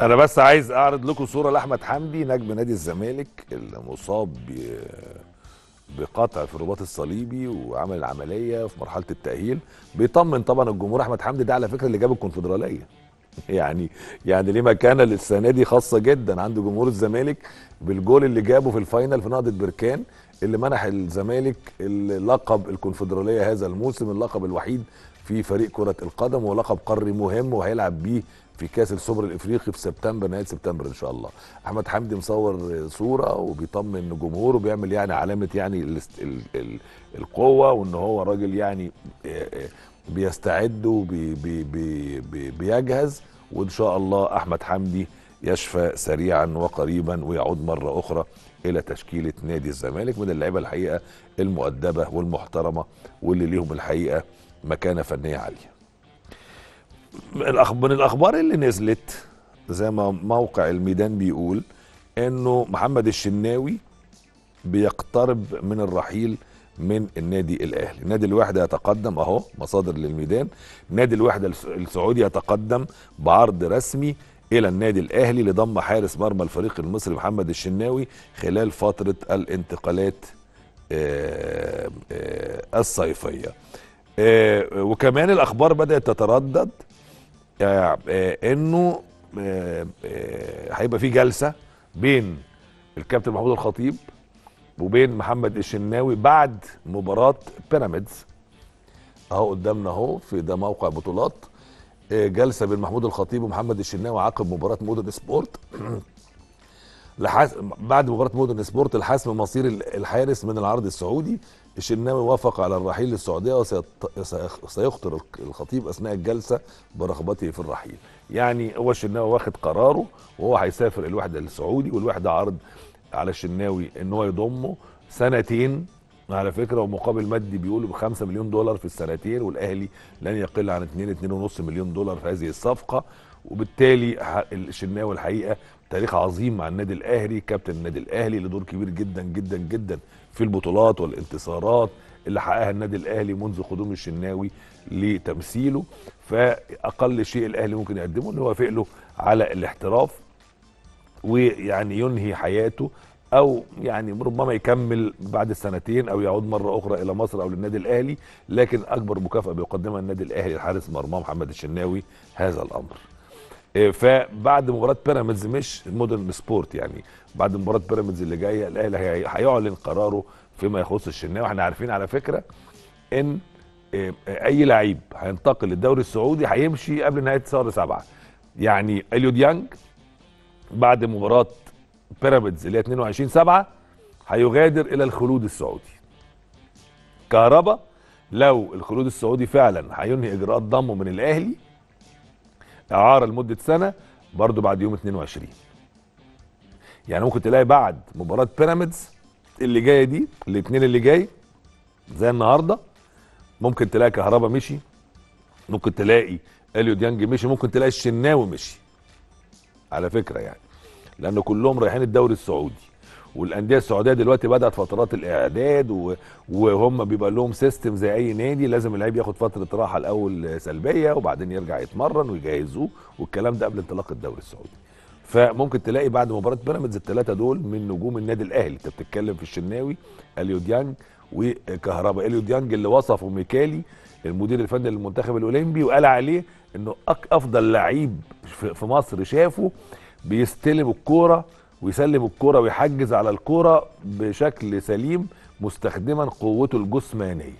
انا بس عايز اعرض لكم صوره لاحمد حمدي نجم نادي الزمالك اللي مصاب بقطع في الرباط الصليبي وعمل العمليه في مرحله التاهيل بيطمن طبعا الجمهور احمد حمدي ده على فكره اللي جاب الكونفدراليه يعني يعني ليه مكانه للسنه دي خاصه جدا عند جمهور الزمالك بالجول اللي جابه في الفاينل في نقطه بركان اللي منح الزمالك اللقب الكونفدراليه هذا الموسم اللقب الوحيد في فريق كره القدم ولقب قاري مهم وهيلعب بيه في كاس السوبر الافريقي في سبتمبر نهايه سبتمبر ان شاء الله احمد حمدي مصور صوره وبيطمن جمهوره بيعمل يعني علامه يعني الـ الـ الـ القوه وان هو راجل يعني آه، آه، بيستعد وبيجهز وبي وان شاء الله احمد حمدي يشفى سريعا وقريبا ويعود مره اخرى الى تشكيله نادي الزمالك من اللعيبه الحقيقه المؤدبه والمحترمه واللي ليهم الحقيقه مكانه فنيه عاليه من الاخبار اللي نزلت زي ما موقع الميدان بيقول انه محمد الشناوي بيقترب من الرحيل من النادي الاهلي نادي الوحده يتقدم اهو مصادر للميدان نادي الوحده السعودي يتقدم بعرض رسمي الى النادي الاهلي لضم حارس مرمى الفريق المصري محمد الشناوي خلال فتره الانتقالات آه، آه، الصيفيه آه، وكمان الاخبار بدات تتردد آه، انه آه، آه، هيبقى في جلسه بين الكابتن محمود الخطيب وبين محمد الشناوي بعد مباراه بيراميدز اهو قدامنا اهو في ده موقع بطولات جلسه بين محمود الخطيب ومحمد الشناوي عقب مباراه مودرن سبورت لحس... بعد مباراه مودرن سبورت لحسم مصير الحارس من العرض السعودي الشناوي وافق على الرحيل للسعوديه وسيخطر الخطيب اثناء الجلسه برغبته في الرحيل يعني هو الشناوي واخد قراره وهو هيسافر الوحده للسعودي والوحده عرض على الشناوي ان هو يضمه سنتين على فكره ومقابل مادي بيقولوا ب 5 مليون دولار في السنتين والاهلي لن يقل عن 2 2.5 مليون دولار في هذه الصفقه وبالتالي الشناوي الحقيقه تاريخ عظيم مع النادي الاهلي كابتن النادي الاهلي له دور كبير جدا جدا جدا في البطولات والانتصارات اللي حققها النادي الاهلي منذ قدوم الشناوي لتمثيله فاقل شيء الاهلي ممكن يقدمه ان هو يوافق له على الاحتراف ويعني ينهي حياته او يعني ربما يكمل بعد سنتين او يعود مره اخرى الى مصر او للنادي الاهلي لكن اكبر مكافاه بيقدمها النادي الاهلي لحارس مرمى محمد الشناوي هذا الامر فبعد مباراه بيراميدز مش مودرن سبورت يعني بعد مباراه بيراميدز اللي جايه الاهلي هيعلن قراره فيما يخص الشناوي احنا عارفين على فكره ان آه، آه، اي لعيب هينتقل للدوري السعودي هيمشي قبل نهايه شهر سبعه يعني اليو ديانج بعد مباراه بيراميدز اللي هي 22 7 هيغادر الى الخلود السعودي كهربا لو الخلود السعودي فعلا هينهي اجراءات ضمه من الاهلي اعاره لمده سنه برضه بعد يوم 22 يعني ممكن تلاقي بعد مباراه بيراميدز اللي جايه دي الاثنين اللي جاي زي النهارده ممكن تلاقي كهربا مشي ممكن تلاقي اليو ديانج مشي ممكن تلاقي الشناوي مشي على فكره يعني لان كلهم رايحين الدوري السعودي والانديه السعوديه دلوقتي بدات فترات الاعداد وهم بيبقى لهم سيستم زي اي نادي لازم اللعيب ياخد فتره راحه الاول سلبيه وبعدين يرجع يتمرن ويجهزوه والكلام ده قبل انطلاق الدوري السعودي فممكن تلاقي بعد مباراه بيراميدز الثلاثه دول من نجوم النادي الاهلي انت بتتكلم في الشناوي اليو ديانج وكهربا اليو ديانج اللي وصفه ميكالي المدير الفني للمنتخب الاولمبي وقال عليه انه افضل لعيب في مصر شافه بيستلم الكوره ويسلم الكرة ويحجز على الكرة بشكل سليم مستخدما قوته الجسمانيه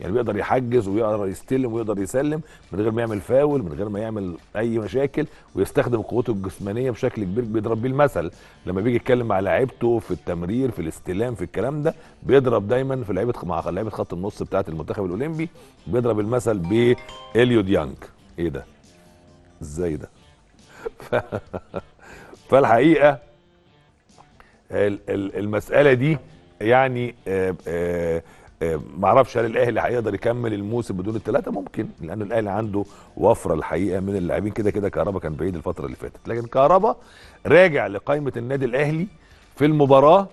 يعني بيقدر يحجز ويقدر يستلم ويقدر يسلم من غير ما يعمل فاول من غير ما يعمل اي مشاكل ويستخدم قوته الجسمانيه بشكل كبير بيضرب بيه المثل لما بيجي يتكلم مع لعيبته في التمرير في الاستلام في الكلام ده بيضرب دايما في لعيبه مع لعيبه خط النص بتاعه المنتخب الاولمبي بيضرب المثل بإليو ديانج ايه ده ازاي ده ف... فالحقيقه المساله دي يعني آه، آه، آه، معرفش هل الاهلي هيقدر يكمل الموسم بدون الثلاثه ممكن لان الاهلي عنده وفره الحقيقه من اللاعبين كده كده كهربا كان بعيد الفتره اللي فاتت لكن كهربا راجع لقائمه النادي الاهلي في المباراه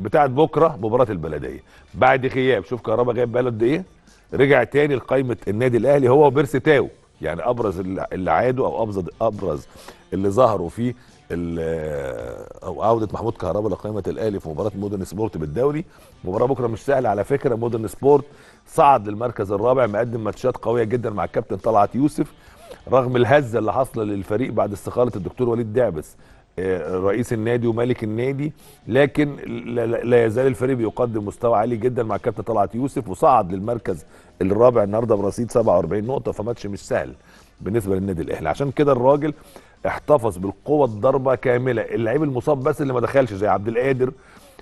بتاعت بكره مباراه البلديه بعد غياب شوف كهربا جايب بلد ايه رجع تاني لقائمه النادي الاهلي هو وبيرسي تاو يعني ابرز اللي عادوا او ابرز ابرز اللي ظهروا في او عوده محمود كهربا لقائمه الاهلي في مباراه مودرن سبورت بالدوري مباراه بكره مش سهله على فكره مودرن سبورت صعد للمركز الرابع مقدم ماتشات قويه جدا مع الكابتن طلعت يوسف رغم الهزه اللي حاصله للفريق بعد استقاله الدكتور وليد دعبس آه، رئيس النادي ومالك النادي لكن لا يزال الفريق بيقدم مستوى عالي جدا مع الكابتن طلعت يوسف وصعد للمركز الرابع النهارده برصيد 47 نقطه فماتش مش سهل بالنسبه للنادي الاهلي عشان كده الراجل احتفظ بالقوه الضربه كامله اللعيب المصاب بس اللي ما دخلش زي عبد القادر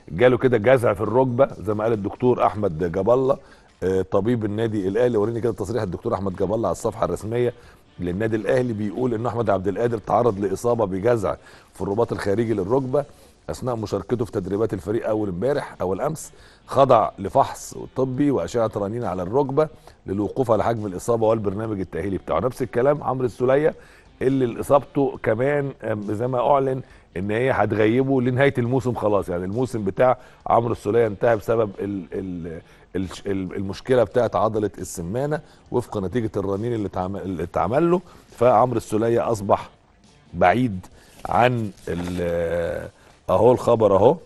جاله كده جزع في الركبه زي ما قال الدكتور احمد جاب الله آه، طبيب النادي الاهلي وريني كده تصريح الدكتور احمد جاب الله على الصفحه الرسميه للنادي الاهلي بيقول ان احمد عبد القادر تعرض لاصابه بجزع في الرباط الخارجي للركبه اثناء مشاركته في تدريبات الفريق اول امبارح اول امس خضع لفحص طبي واشعه رنين على الركبه للوقوف على حجم الاصابه والبرنامج التاهيلي بتاعه نفس الكلام عمرو السوليه اللي اصابته كمان زي ما اعلن ان هي هتغيبه لنهايه الموسم خلاص يعني الموسم بتاع عمرو السوليه انتهى بسبب الـ الـ المشكله بتاعت عضله السمانه وفق نتيجه الرنين اللي اتعمل له فعمرو السوليه اصبح بعيد عن آه، اهو الخبر اهو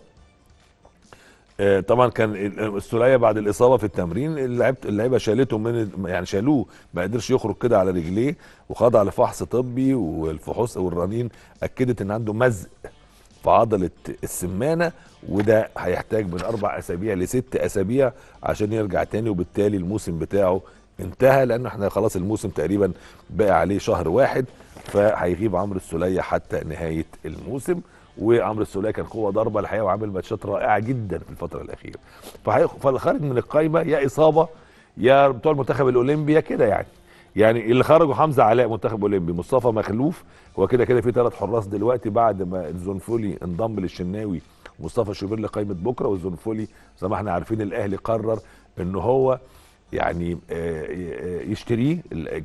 آه، طبعا كان السوليه آه، بعد الاصابه في التمرين اللعيبه شالته من يعني شالوه ما قدرش يخرج كده على رجليه وخضع لفحص طبي والفحوص والرنين اكدت ان عنده مزق في عضله السمانه وده هيحتاج من اربع اسابيع لست اسابيع عشان يرجع تاني وبالتالي الموسم بتاعه انتهى لان احنا خلاص الموسم تقريبا بقى عليه شهر واحد فهيغيب عمرو السوليه حتى نهايه الموسم وعمرو السوليه كان قوه ضربه الحقيقه وعامل ماتشات رائعه جدا في الفتره الاخيره فالخارج من القايمه يا اصابه يا بتوع المنتخب الاولمبي يا كده يعني يعني اللي خرجوا حمزه علاء منتخب اولمبي مصطفى مخلوف هو كده كده في ثلاث حراس دلوقتي بعد ما الزنفولي انضم للشناوي مصطفى شوبير لقائمه بكره والزنفولي زي ما احنا عارفين الاهلي قرر ان هو يعني آه، آه، يشتريه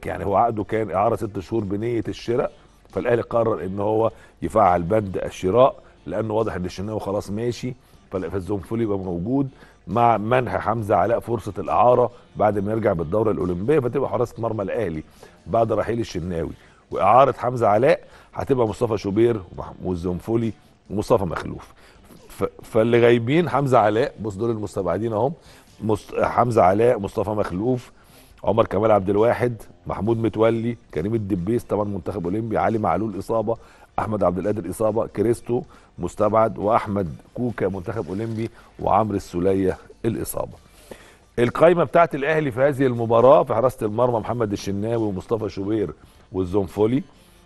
يعني هو عقده كان اعاره ست شهور بنيه الشراء فالاهلي قرر ان هو يفعل بند الشراء لانه واضح ان الشناوي خلاص ماشي فالزنفولي يبقى موجود مع منح حمزه علاء فرصه الاعاره بعد ما يرجع بالدوره الاولمبيه فتبقى حراسه مرمى الاهلي بعد رحيل الشناوي واعاره حمزه علاء هتبقى مصطفى شوبير والزنفولي ومصطفى مخلوف فاللي غايبين حمزه علاء بص دول المستبعدين اهم حمزه علاء مصطفى مخلوف عمر كمال عبد الواحد محمود متولي كريم الدبيس طبعا منتخب اولمبي علي معلول اصابه احمد عبد القادر اصابه كريستو مستبعد واحمد كوكا منتخب اولمبي وعمرو السوليه الاصابه القائمه بتاعه الاهلي في هذه المباراه في حراسه المرمى محمد الشناوي ومصطفى شوبير والزنفولي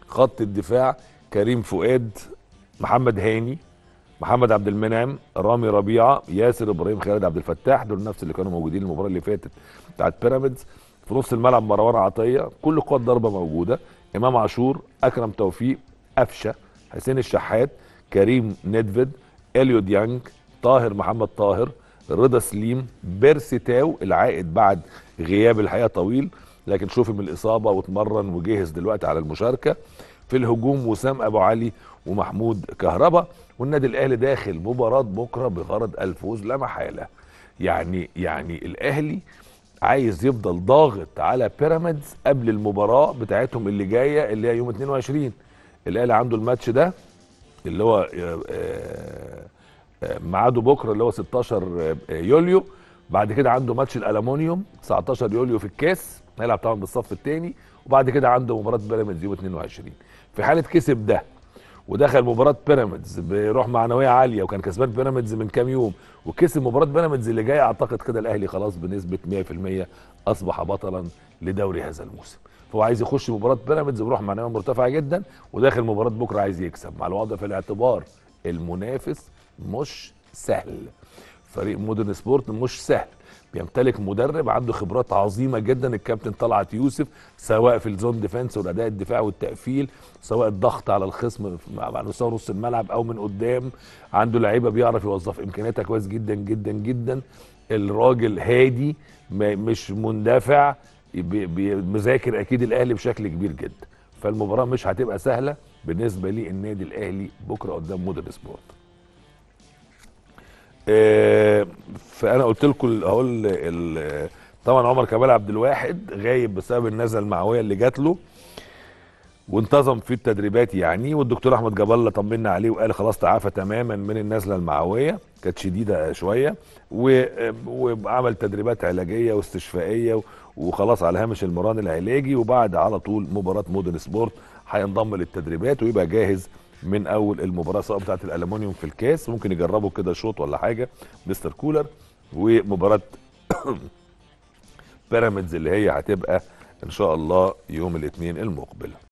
خط الدفاع كريم فؤاد محمد هاني محمد عبد المنعم رامي ربيعه ياسر ابراهيم خالد عبد الفتاح دول نفس اللي كانوا موجودين المباراه اللي فاتت بتاعت بيراميدز في نص الملعب مروان عطيه كل قوى الضربه موجوده امام عاشور اكرم توفيق قفشه حسين الشحات كريم ندفد اليو ديانج طاهر محمد طاهر رضا سليم بيرسي تاو العائد بعد غياب الحقيقه طويل لكن شوف من الاصابه واتمرن وجهز دلوقتي على المشاركه في الهجوم وسام ابو علي ومحمود كهربا والنادي الاهلي داخل مباراه بكره بغرض الفوز لا محاله يعني يعني الاهلي عايز يفضل ضاغط على بيراميدز قبل المباراه بتاعتهم اللي جايه اللي هي يوم 22 الاهلي عنده الماتش ده اللي هو آه، آه، ميعاده بكره اللي هو 16 آه، يوليو بعد كده عنده ماتش الالومنيوم 19 يوليو في الكاس هيلعب طبعا بالصف الثاني وبعد كده عنده مباراه بيراميدز يوم 22 في حاله كسب ده ودخل مباراه بيراميدز بروح معنويه عاليه وكان كسبان بيراميدز من كام يوم وكسب مباراه بيراميدز اللي جايه اعتقد كده الاهلي خلاص بنسبه 100% اصبح بطلا لدوري هذا الموسم فهو عايز يخش مباراه بيراميدز بروح معنويه مرتفعه جدا وداخل مباراه بكره عايز يكسب مع الوضع في الاعتبار المنافس مش سهل فريق مودرن سبورت مش سهل بيمتلك مدرب عنده خبرات عظيمه جدا الكابتن طلعت يوسف سواء في الزون ديفنس والاداء الدفاع والتقفيل سواء الضغط على الخصم على مستوى نص الملعب او من قدام عنده لعيبه بيعرف يوظف امكانياتها كويس جدا جدا جدا الراجل هادي مش مندفع مذاكر اكيد الاهلي بشكل كبير جدا فالمباراه مش هتبقى سهله بالنسبه للنادي الاهلي بكره قدام مودرن سبورت آه، فانا قلت لكم هقول طبعا عمر كمال عبد الواحد غايب بسبب النزله المعويه اللي جات له وانتظم في التدريبات يعني والدكتور احمد جاب الله طمنا عليه وقال خلاص تعافى تماما من النزله المعويه كانت شديده شويه وعمل تدريبات علاجيه واستشفائيه وخلاص على هامش المران العلاجي وبعد على طول مباراه مودرن سبورت هينضم للتدريبات ويبقى جاهز من اول المباراه سواء بتاعت الالومنيوم في الكاس ممكن يجربوا كده شوط ولا حاجه مستر كولر ومباراه بيراميدز اللي هي هتبقى ان شاء الله يوم الاثنين المقبل